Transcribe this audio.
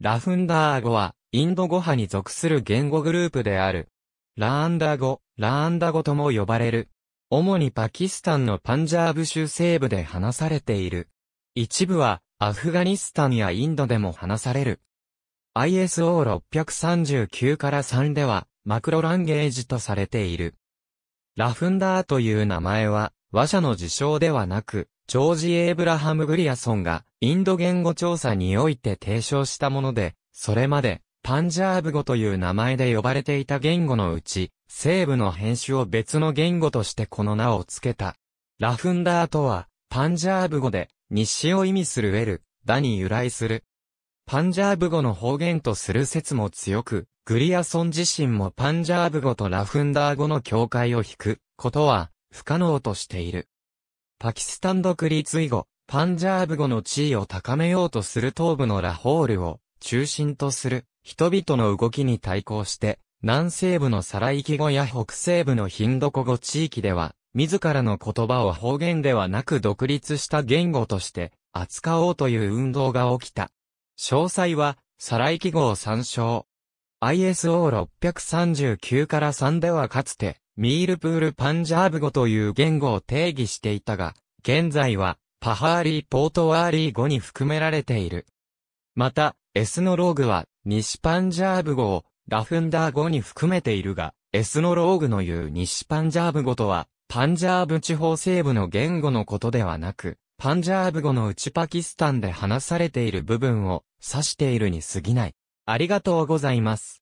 ラフンダー語は、インド語派に属する言語グループである。ラーンダ語、ラーンダ語とも呼ばれる。主にパキスタンのパンジャーブ州西部で話されている。一部は、アフガニスタンやインドでも話される。ISO639 から3では、マクロランゲージとされている。ラフンダーという名前は、話者の自称ではなく、ジョージ・エイブラハム・グリアソンが、インド言語調査において提唱したもので、それまで、パンジャーブ語という名前で呼ばれていた言語のうち、西部の編集を別の言語としてこの名を付けた。ラフンダーとは、パンジャーブ語で、西を意味するウェル、ダに由来する。パンジャーブ語の方言とする説も強く、グリアソン自身もパンジャーブ語とラフンダー語の境界を引くことは不可能としている。パキスタン独立以後、パンジャーブ語の地位を高めようとする東部のラホールを中心とする人々の動きに対抗して、南西部のサライキ語や北西部のヒンドコ語地域では、自らの言葉を方言ではなく独立した言語として扱おうという運動が起きた。詳細は、サライ記号参照。ISO639 から3ではかつて、ミールプールパンジャーブ語という言語を定義していたが、現在は、パハーリー・ポートワーリー語に含められている。また、エスノローグは、西パンジャーブ語を、ラフンダー語に含めているが、エスノローグの言う西パンジャーブ語とは、パンジャーブ地方西部の言語のことではなく、パンジャーブ語の内パキスタンで話されている部分を指しているに過ぎない。ありがとうございます。